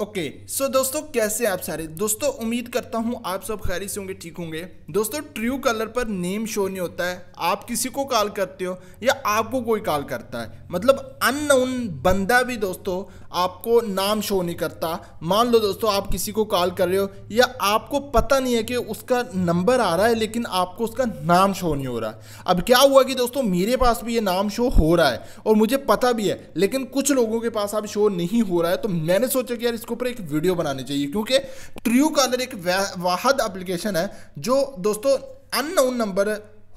okay okay, सो so दोस्तों कैसे आप सारे दोस्तों उम्मीद करता हूँ आप सब खैरी से होंगे ठीक होंगे दोस्तों ट्रू कलर पर नेम शो नहीं होता है आप किसी को कॉल करते हो या आपको कोई कॉल करता है मतलब अननोन बंदा भी दोस्तों आपको नाम शो नहीं करता मान लो दोस्तों आप किसी को कॉल कर रहे हो या आपको पता नहीं है कि उसका नंबर आ रहा है लेकिन आपको उसका नाम शो नहीं हो रहा है अब क्या हुआ कि दोस्तों मेरे पास भी ये नाम शो हो रहा है और मुझे पता भी है लेकिन कुछ लोगों के पास अब शो नहीं हो रहा है तो मैंने सोचा कि यार इसके ऊपर एक वीडियो बनानी चाहिए क्योंकि ट्रियो का अंदर एक वाहद एप्लीकेशन है जो दोस्तों अननोन नंबर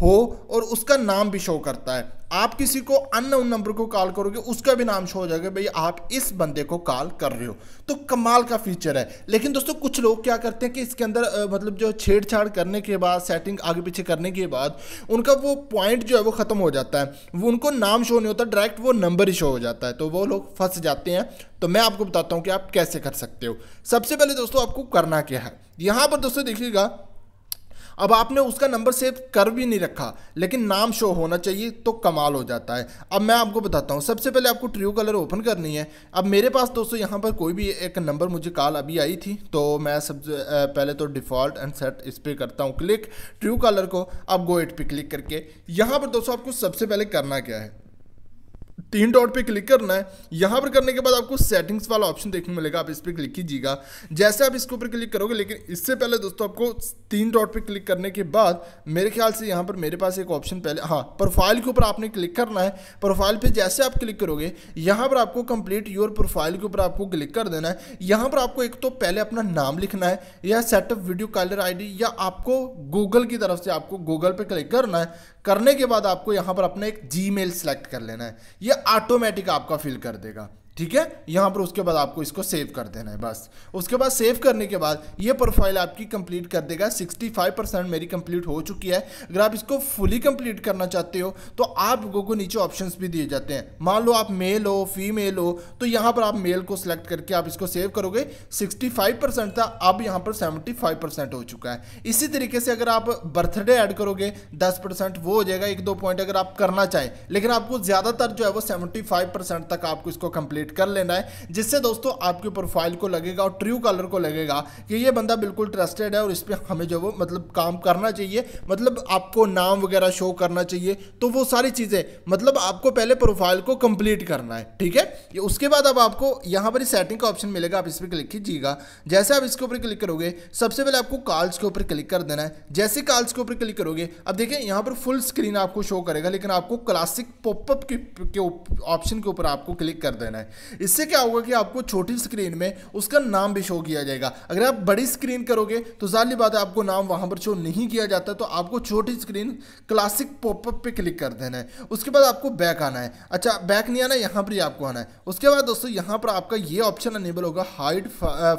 हो और उसका नाम भी शो करता है आप किसी को अन्य उन नंबर को कॉल करोगे उसका भी नाम शो हो जाएगा भाई आप इस बंदे को कॉल कर रहे हो तो कमाल का फीचर है लेकिन दोस्तों कुछ लोग क्या करते हैं कि इसके अंदर मतलब जो छेड़छाड़ करने के बाद सेटिंग आगे पीछे करने के बाद उनका वो पॉइंट जो है वो ख़त्म हो जाता है वो उनको नाम शो नहीं होता डायरेक्ट वो नंबर ही शो हो जाता है तो वो लोग फंस जाते हैं तो मैं आपको बताता हूँ कि आप कैसे कर सकते हो सबसे पहले दोस्तों आपको करना क्या है यहाँ पर दोस्तों देखिएगा अब आपने उसका नंबर सेव कर भी नहीं रखा लेकिन नाम शो होना चाहिए तो कमाल हो जाता है अब मैं आपको बताता हूँ सबसे पहले आपको ट्रियो कलर ओपन करनी है अब मेरे पास दोस्तों यहाँ पर कोई भी एक नंबर मुझे कॉल अभी आई थी तो मैं सबसे पहले तो डिफ़ॉल्ट एंड सेट इस पर करता हूँ क्लिक ट्रू कलर को अब गो एट पर क्लिक करके यहाँ पर दोस्तों आपको सबसे पहले करना क्या है तीन डॉट पे क्लिक करना है यहाँ पर करने के बाद आपको सेटिंग्स वाला ऑप्शन देखने को मिलेगा आप इस पर क्लिक कीजिएगा जैसे आप इसके ऊपर क्लिक करोगे लेकिन इससे पहले दोस्तों आपको तीन डॉट पे क्लिक करने के बाद मेरे ख्याल से यहाँ पर मेरे पास एक ऑप्शन पहले हाँ प्रोफाइल के ऊपर आपने क्लिक करना है प्रोफाइल पर जैसे आप क्लिक करोगे यहाँ पर आपको कंप्लीट योर प्रोफाइल के ऊपर आपको क्लिक कर देना है यहाँ पर आपको एक तो पहले अपना नाम लिखना है या सेटअप वीडियो कॉलर आई या आपको गूगल की तरफ से आपको गूगल पर क्लिक करना है करने के बाद आपको यहाँ पर अपना एक जी मेल सेलेक्ट कर लेना है ये ऑटोमेटिक आपका फिल कर देगा ठीक है यहाँ पर उसके बाद आपको इसको सेव कर देना है बस उसके बाद सेव करने के बाद ये प्रोफाइल आपकी कंप्लीट कर देगा 65 परसेंट मेरी कंप्लीट हो चुकी है अगर आप इसको फुली कंप्लीट करना चाहते हो तो आप लोगों को नीचे ऑप्शंस भी दिए जाते हैं मान लो आप मेल हो फीमेल हो तो यहाँ पर आप मेल को सिलेक्ट करके आप इसको सेव करोगे सिक्सटी परसेंट था अब यहाँ पर सेवेंटी परसेंट हो चुका है इसी तरीके से अगर आप बर्थडे ऐड करोगे दस परसेंट वो हो जाएगा एक दो पॉइंट अगर आप करना चाहें लेकिन आपको ज़्यादातर जो है वो सेवेंटी परसेंट तक आपको इसको कंप्लीट सेलेक्ट कर लेना है जिससे दोस्तों आपके प्रोफाइल को लगेगा और ट्रू कलर को लगेगा कि ये बंदा बिल्कुल ट्रस्टेड है और इस पर हमें जो वो मतलब काम करना चाहिए मतलब आपको नाम वगैरह शो करना चाहिए तो वो सारी चीज़ें मतलब आपको पहले प्रोफाइल को कंप्लीट करना है ठीक है उसके बाद अब आपको यहाँ पर सेटिंग का ऑप्शन मिलेगा आप इस पर क्लिक कीजिएगा जैसे आप इसके ऊपर क्लिक करोगे सबसे पहले आपको कॉल्स के ऊपर क्लिक कर देना है जैसे कॉल्स के ऊपर क्लिक करोगे अब देखिए यहाँ पर फुल स्क्रीन आपको शो करेगा लेकिन आपको क्लासिक पॉपअप के ऑप्शन के ऊपर आपको क्लिक कर देना है इससे क्या होगा कि आपको छोटी स्क्रीन में उसका नाम भी शो किया जाएगा अगर आप बड़ी स्क्रीन करोगे तो जाली बात है आपको नाम वहां पर शो नहीं किया जाता तो आपको छोटी स्क्रीन क्लासिक पॉपअप पे क्लिक कर देना है उसके बाद आपको बैक आना है अच्छा बैक नहीं आना यहां पर ही आपको आना है उसके बाद दोस्तों यहां पर आपका ये ऑप्शन अनेबल होगा hide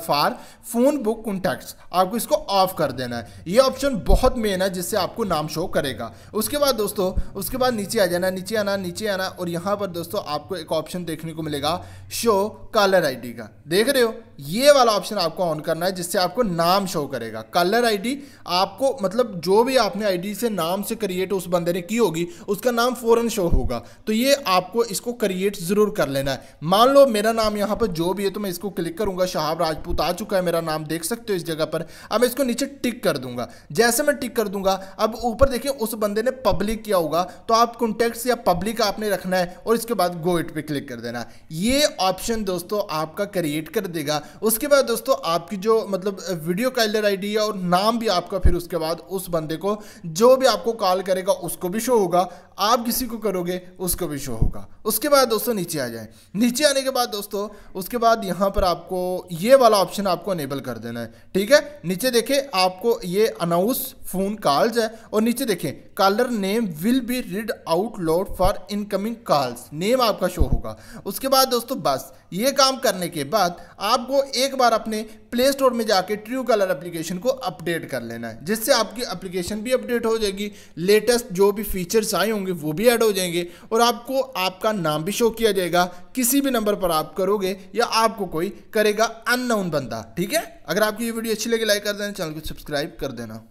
for phone book contacts आपको इसको ऑफ कर देना है ये ऑप्शन बहुत मेन है जिससे आपको नाम शो करेगा उसके बाद दोस्तों उसके बाद नीचे आ जाना नीचे आना नीचे आना और यहां पर दोस्तों आपको एक ऑप्शन देखने को मिलेगा शो कलर आईडी का देख रहे हो ये वाला ऑप्शन आपको ऑन करना है जिससे आपको नाम शो करेगा कलर आईडी आपको मतलब जो भी आपने आईडी से नाम से क्रिएट उस बंदे ने की होगी उसका नाम फ़ौरन शो होगा तो ये आपको इसको क्रिएट ज़रूर कर लेना है मान लो मेरा नाम यहाँ पर जो भी है तो मैं इसको क्लिक करूँगा शाहब राजपूत आ चुका है मेरा नाम देख सकते हो इस जगह पर अब मैं इसको नीचे टिक कर दूंगा जैसे मैं टिक कर दूंगा अब ऊपर देखिए उस बंदे ने पब्लिक किया होगा तो आप कॉन्टेक्ट या पब्लिक आपने रखना है और इसके बाद गोइट पर क्लिक कर देना ये ये ऑप्शन दोस्तों आपका क्रिएट कर देगा उसके बाद दोस्तों आपकी जो मतलब वीडियो कॉलर आईडी है और नाम भी आपका फिर उसके बाद उस बंदे को जो भी आपको कॉल करेगा उसको भी शो होगा आप किसी को करोगे उसको भी शो होगा उसके बाद दोस्तों नीचे आ जाए नीचे आने के बाद दोस्तों उसके बाद यहाँ पर आपको ये वाला ऑप्शन आपको अनेबल कर देना है ठीक है नीचे देखें आपको ये अनाउंस फोन कॉल्स है और नीचे देखें caller name will be read out loud for incoming calls name आपका शो होगा उसके बाद दोस्तों बस ये काम करने के बाद आपको एक बार अपने प्ले स्टोर में जाके ट्रू कलर एप्लीकेशन को अपडेट कर लेना है जिससे आपकी एप्लीकेशन भी अपडेट हो जाएगी लेटेस्ट जो भी फीचर्स आए होंगे वो भी ऐड हो जाएंगे और आपको आपका नाम भी शो किया जाएगा किसी भी नंबर पर आप करोगे या आपको कोई करेगा अननाउन बंदा ठीक है अगर आपकी ये वीडियो अच्छी लगी लाइक कर देना चैनल को सब्सक्राइब कर देना